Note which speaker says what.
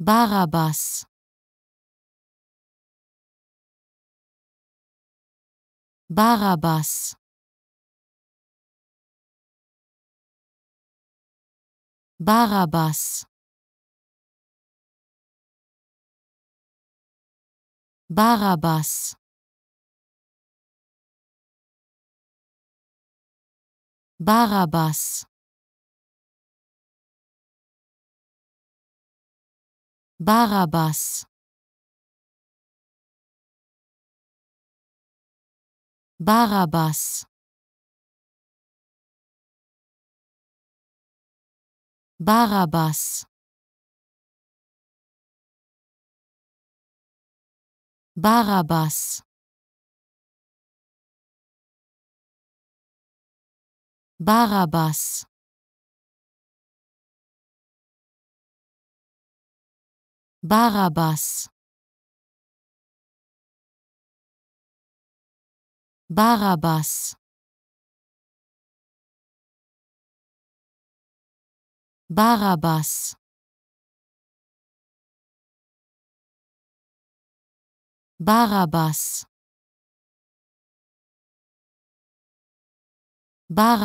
Speaker 1: Barabbas Barabbas Barabbas Barabbas Barabbas Barabbas Barabbas Barabbas Barabbas Barabbas Barabbas Barabbas Barabbas Barabbas Barabbas